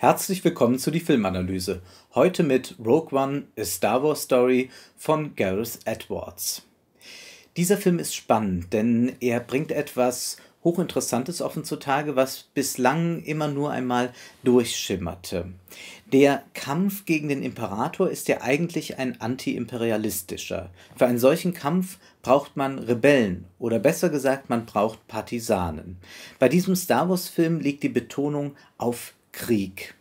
Herzlich willkommen zu die Filmanalyse. Heute mit Rogue One, A Star Wars Story von Gareth Edwards. Dieser Film ist spannend, denn er bringt etwas Hochinteressantes offen zutage, was bislang immer nur einmal durchschimmerte. Der Kampf gegen den Imperator ist ja eigentlich ein antiimperialistischer. Für einen solchen Kampf braucht man Rebellen oder besser gesagt, man braucht Partisanen. Bei diesem Star Wars-Film liegt die Betonung auf Krieg.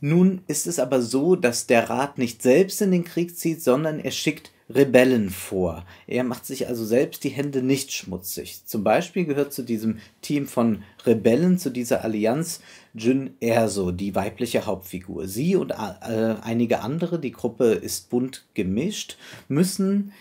Nun ist es aber so, dass der Rat nicht selbst in den Krieg zieht, sondern er schickt Rebellen vor. Er macht sich also selbst die Hände nicht schmutzig. Zum Beispiel gehört zu diesem Team von Rebellen, zu dieser Allianz Jyn Erso, die weibliche Hauptfigur. Sie und äh, einige andere, die Gruppe ist bunt gemischt, müssen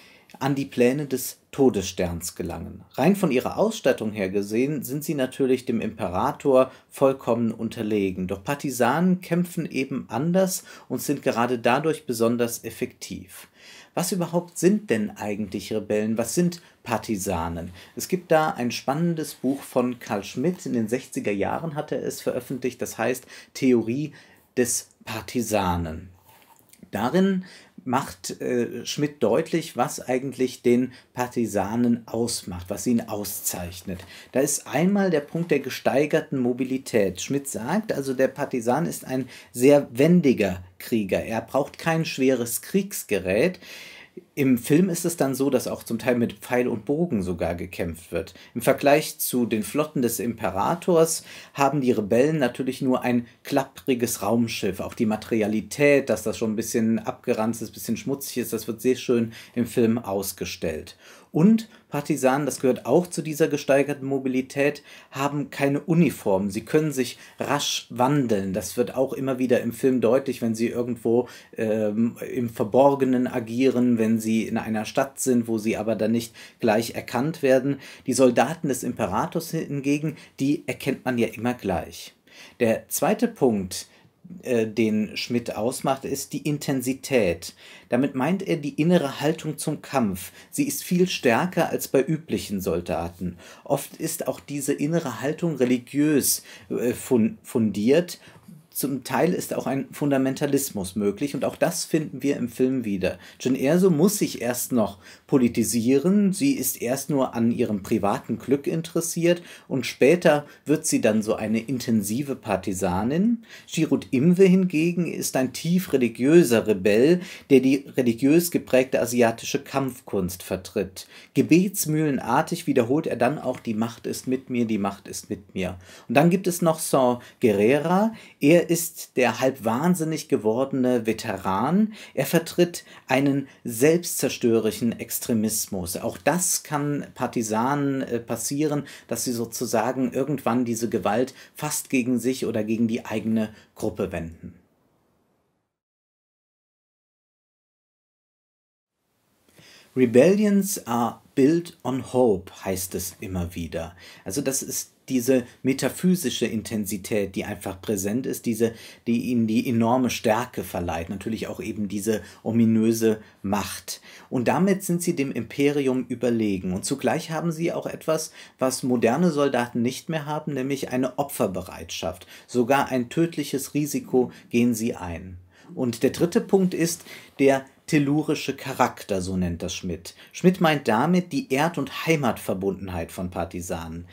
an die Pläne des Todessterns gelangen. Rein von ihrer Ausstattung her gesehen sind sie natürlich dem Imperator vollkommen unterlegen, doch Partisanen kämpfen eben anders und sind gerade dadurch besonders effektiv. Was überhaupt sind denn eigentlich Rebellen? Was sind Partisanen? Es gibt da ein spannendes Buch von Karl Schmidt, in den 60er Jahren hat er es veröffentlicht, das heißt Theorie des Partisanen. Darin macht äh, Schmidt deutlich, was eigentlich den Partisanen ausmacht, was ihn auszeichnet. Da ist einmal der Punkt der gesteigerten Mobilität. Schmidt sagt, also der Partisan ist ein sehr wendiger Krieger. Er braucht kein schweres Kriegsgerät. Im Film ist es dann so, dass auch zum Teil mit Pfeil und Bogen sogar gekämpft wird. Im Vergleich zu den Flotten des Imperators haben die Rebellen natürlich nur ein klappriges Raumschiff. Auch die Materialität, dass das schon ein bisschen abgeranzt ist, ein bisschen schmutzig ist, das wird sehr schön im Film ausgestellt. Und Partisanen, das gehört auch zu dieser gesteigerten Mobilität, haben keine Uniform. Sie können sich rasch wandeln. Das wird auch immer wieder im Film deutlich, wenn sie irgendwo ähm, im Verborgenen agieren, wenn sie in einer Stadt sind, wo sie aber dann nicht gleich erkannt werden. Die Soldaten des Imperators hingegen, die erkennt man ja immer gleich. Der zweite Punkt, ist, äh, den Schmidt ausmacht, ist die Intensität. Damit meint er die innere Haltung zum Kampf. Sie ist viel stärker als bei üblichen Soldaten. Oft ist auch diese innere Haltung religiös äh, fundiert zum Teil ist auch ein Fundamentalismus möglich und auch das finden wir im Film wieder. Jane Erso muss sich erst noch politisieren, sie ist erst nur an ihrem privaten Glück interessiert und später wird sie dann so eine intensive Partisanin. Shirut Imwe hingegen ist ein tief religiöser Rebell, der die religiös geprägte asiatische Kampfkunst vertritt. Gebetsmühlenartig wiederholt er dann auch die Macht ist mit mir, die Macht ist mit mir. Und dann gibt es noch Saint Guerrera, er ist der halb wahnsinnig gewordene Veteran. Er vertritt einen selbstzerstörerischen Extremismus. Auch das kann Partisanen äh, passieren, dass sie sozusagen irgendwann diese Gewalt fast gegen sich oder gegen die eigene Gruppe wenden. Rebellions are built on hope, heißt es immer wieder. Also das ist diese metaphysische Intensität, die einfach präsent ist, diese, die ihnen die enorme Stärke verleiht, natürlich auch eben diese ominöse Macht. Und damit sind sie dem Imperium überlegen. Und zugleich haben sie auch etwas, was moderne Soldaten nicht mehr haben, nämlich eine Opferbereitschaft. Sogar ein tödliches Risiko gehen sie ein. Und der dritte Punkt ist der tellurische Charakter, so nennt das Schmidt. Schmidt meint damit die Erd- und Heimatverbundenheit von Partisanen.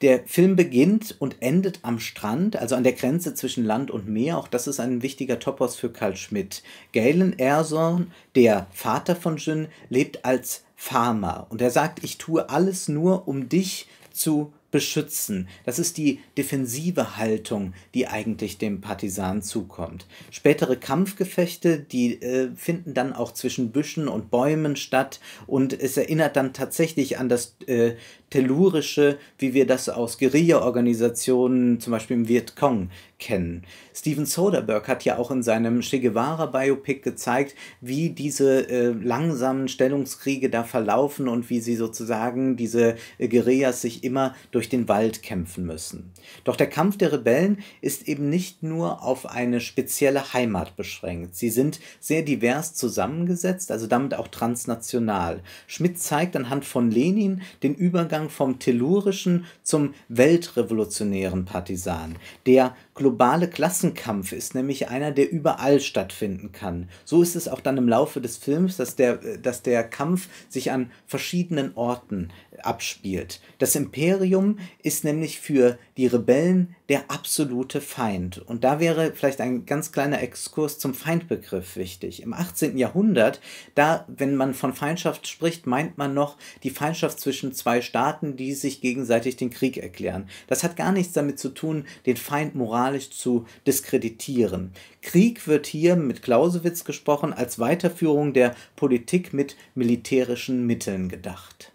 Der Film beginnt und endet am Strand, also an der Grenze zwischen Land und Meer. Auch das ist ein wichtiger Topos für Karl Schmidt. Galen Erson, der Vater von Jin, lebt als Farmer und er sagt, ich tue alles nur, um dich zu beschützen. Das ist die defensive Haltung, die eigentlich dem Partisan zukommt. Spätere Kampfgefechte, die äh, finden dann auch zwischen Büschen und Bäumen statt und es erinnert dann tatsächlich an das äh, tellurische, wie wir das aus Guerilla-Organisationen, zum Beispiel im Vietcong, kennen. Steven Soderbergh hat ja auch in seinem Che Guevara-Biopic gezeigt, wie diese äh, langsamen Stellungskriege da verlaufen und wie sie sozusagen diese äh, Guerillas sich immer durch den Wald kämpfen müssen. Doch der Kampf der Rebellen ist eben nicht nur auf eine spezielle Heimat beschränkt. Sie sind sehr divers zusammengesetzt, also damit auch transnational. Schmidt zeigt anhand von Lenin den Übergang Übergang vom tellurischen zum weltrevolutionären Partisan, der globale Klassenkampf ist nämlich einer, der überall stattfinden kann. So ist es auch dann im Laufe des Films, dass der, dass der Kampf sich an verschiedenen Orten abspielt. Das Imperium ist nämlich für die Rebellen der absolute Feind. Und da wäre vielleicht ein ganz kleiner Exkurs zum Feindbegriff wichtig. Im 18. Jahrhundert, da, wenn man von Feindschaft spricht, meint man noch die Feindschaft zwischen zwei Staaten, die sich gegenseitig den Krieg erklären. Das hat gar nichts damit zu tun, den Feind moralisch moralisch zu diskreditieren. Krieg wird hier mit Clausewitz gesprochen als Weiterführung der Politik mit militärischen Mitteln gedacht.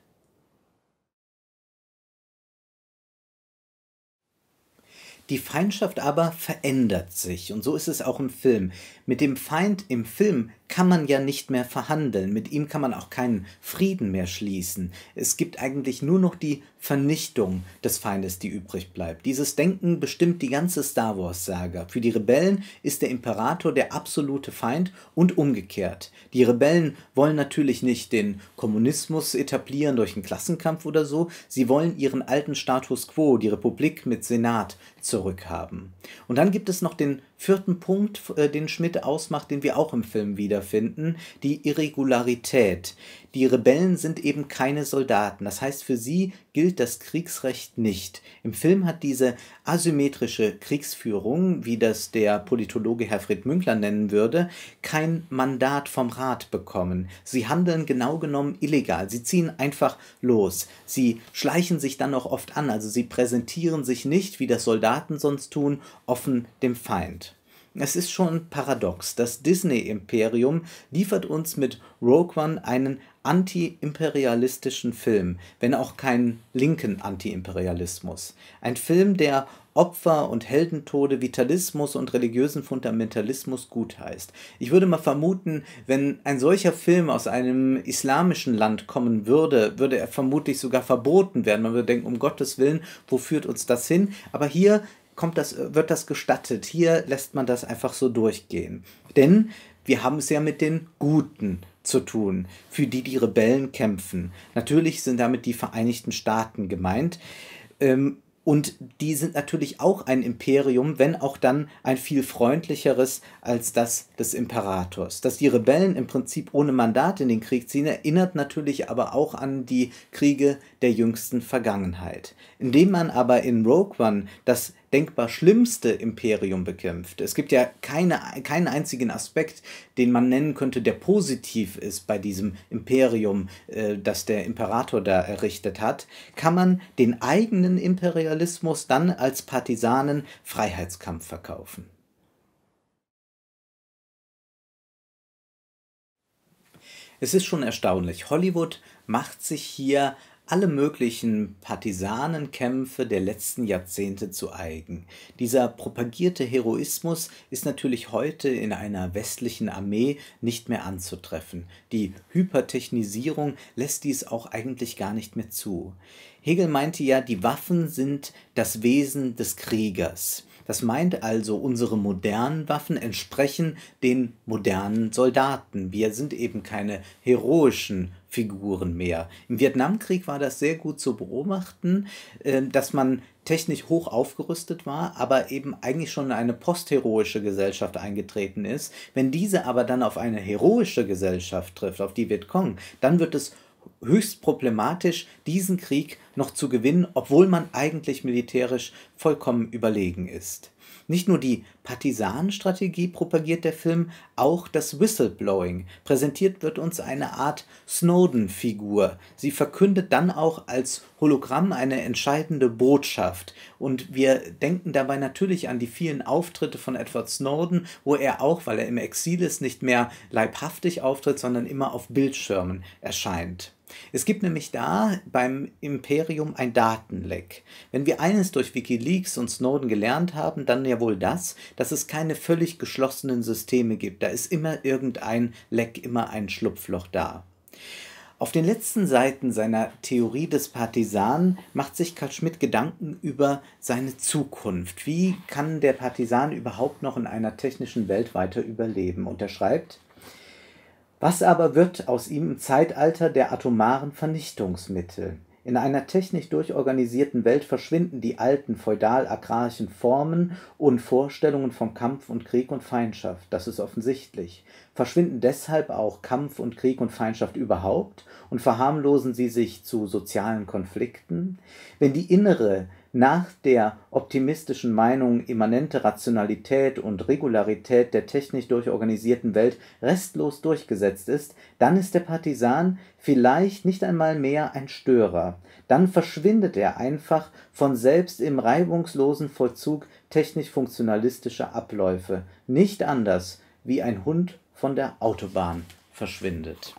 Die Feindschaft aber verändert sich und so ist es auch im Film. Mit dem Feind im Film kann man ja nicht mehr verhandeln, mit ihm kann man auch keinen Frieden mehr schließen. Es gibt eigentlich nur noch die Vernichtung des Feindes, die übrig bleibt. Dieses Denken bestimmt die ganze Star Wars-Saga. Für die Rebellen ist der Imperator der absolute Feind und umgekehrt. Die Rebellen wollen natürlich nicht den Kommunismus etablieren durch einen Klassenkampf oder so, sie wollen ihren alten Status quo, die Republik mit Senat, zurückhaben. Und dann gibt es noch den vierten Punkt, äh, den Schmidt ausmacht, den wir auch im Film wiederfinden, die Irregularität die Rebellen sind eben keine Soldaten. Das heißt, für sie gilt das Kriegsrecht nicht. Im Film hat diese asymmetrische Kriegsführung, wie das der Politologe Herfried Münkler nennen würde, kein Mandat vom Rat bekommen. Sie handeln genau genommen illegal. Sie ziehen einfach los. Sie schleichen sich dann auch oft an. Also sie präsentieren sich nicht, wie das Soldaten sonst tun, offen dem Feind. Es ist schon paradox. Das Disney-Imperium liefert uns mit Rogue One einen antiimperialistischen Film, wenn auch keinen linken Antiimperialismus. Ein Film, der Opfer und Heldentode, Vitalismus und religiösen Fundamentalismus gut heißt. Ich würde mal vermuten, wenn ein solcher Film aus einem islamischen Land kommen würde, würde er vermutlich sogar verboten werden. Man würde denken, um Gottes Willen, wo führt uns das hin? Aber hier kommt das, wird das gestattet. Hier lässt man das einfach so durchgehen. Denn wir haben es ja mit den guten zu tun, für die die Rebellen kämpfen. Natürlich sind damit die Vereinigten Staaten gemeint. Ähm, und die sind natürlich auch ein Imperium, wenn auch dann ein viel freundlicheres als das des Imperators. Dass die Rebellen im Prinzip ohne Mandat in den Krieg ziehen, erinnert natürlich aber auch an die Kriege der jüngsten Vergangenheit. Indem man aber in Rogue One das denkbar schlimmste Imperium bekämpft. Es gibt ja keine, keinen einzigen Aspekt, den man nennen könnte, der positiv ist bei diesem Imperium, äh, das der Imperator da errichtet hat, kann man den eigenen Imperialismus dann als Partisanen Freiheitskampf verkaufen. Es ist schon erstaunlich. Hollywood macht sich hier alle möglichen Partisanenkämpfe der letzten Jahrzehnte zu eigen. Dieser propagierte Heroismus ist natürlich heute in einer westlichen Armee nicht mehr anzutreffen. Die Hypertechnisierung lässt dies auch eigentlich gar nicht mehr zu. Hegel meinte ja, die Waffen sind das Wesen des Kriegers. Das meint also, unsere modernen Waffen entsprechen den modernen Soldaten. Wir sind eben keine heroischen Figuren mehr. Im Vietnamkrieg war das sehr gut zu beobachten, äh, dass man technisch hoch aufgerüstet war, aber eben eigentlich schon in eine postheroische Gesellschaft eingetreten ist. Wenn diese aber dann auf eine heroische Gesellschaft trifft, auf die Vietcong, dann wird es höchst problematisch, diesen Krieg noch zu gewinnen, obwohl man eigentlich militärisch vollkommen überlegen ist. Nicht nur die Partisanenstrategie propagiert der Film, auch das Whistleblowing. Präsentiert wird uns eine Art Snowden-Figur. Sie verkündet dann auch als Hologramm eine entscheidende Botschaft. Und wir denken dabei natürlich an die vielen Auftritte von Edward Snowden, wo er auch, weil er im Exil ist, nicht mehr leibhaftig auftritt, sondern immer auf Bildschirmen erscheint. Es gibt nämlich da beim Imperium ein Datenleck. Wenn wir eines durch Wikileaks und Snowden gelernt haben, dann ja wohl das, dass es keine völlig geschlossenen Systeme gibt. Da ist immer irgendein Leck, immer ein Schlupfloch da. Auf den letzten Seiten seiner Theorie des Partisanen macht sich Karl Schmidt Gedanken über seine Zukunft. Wie kann der Partisan überhaupt noch in einer technischen Welt weiter überleben? Und er schreibt, was aber wird aus ihm im Zeitalter der atomaren Vernichtungsmittel? In einer technisch durchorganisierten Welt verschwinden die alten feudal-agrarischen Formen und Vorstellungen von Kampf und Krieg und Feindschaft, das ist offensichtlich verschwinden deshalb auch Kampf und Krieg und Feindschaft überhaupt und verharmlosen sie sich zu sozialen Konflikten, wenn die innere, nach der optimistischen Meinung immanente Rationalität und Regularität der technisch durchorganisierten Welt restlos durchgesetzt ist, dann ist der Partisan vielleicht nicht einmal mehr ein Störer, dann verschwindet er einfach von selbst im reibungslosen Vollzug technisch-funktionalistischer Abläufe, nicht anders wie ein Hund von der Autobahn verschwindet.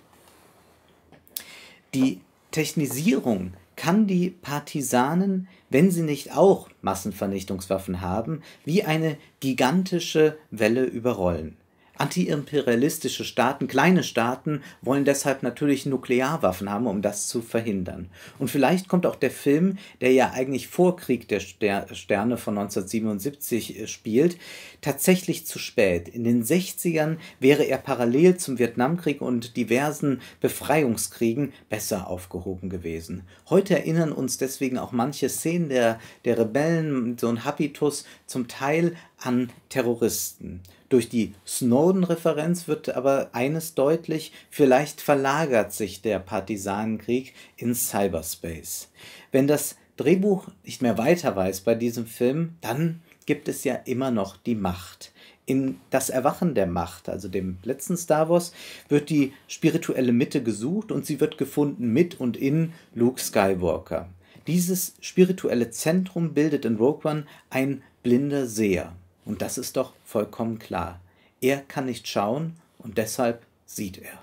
Die Technisierung kann die Partisanen, wenn sie nicht auch Massenvernichtungswaffen haben, wie eine gigantische Welle überrollen. Antiimperialistische Staaten, kleine Staaten wollen deshalb natürlich Nuklearwaffen haben, um das zu verhindern. Und vielleicht kommt auch der Film, der ja eigentlich vor Krieg der Sterne von 1977 äh, spielt, tatsächlich zu spät. In den 60ern wäre er parallel zum Vietnamkrieg und diversen Befreiungskriegen besser aufgehoben gewesen. Heute erinnern uns deswegen auch manche Szenen der, der Rebellen, so ein Habitus, zum Teil an Terroristen. Durch die Snowden-Referenz wird aber eines deutlich, vielleicht verlagert sich der Partisanenkrieg ins Cyberspace. Wenn das Drehbuch nicht mehr weiter weiß bei diesem Film, dann gibt es ja immer noch die Macht. In das Erwachen der Macht, also dem letzten Star Wars, wird die spirituelle Mitte gesucht und sie wird gefunden mit und in Luke Skywalker. Dieses spirituelle Zentrum bildet in Rogue One ein blinder Seher. Und das ist doch vollkommen klar. Er kann nicht schauen und deshalb sieht er.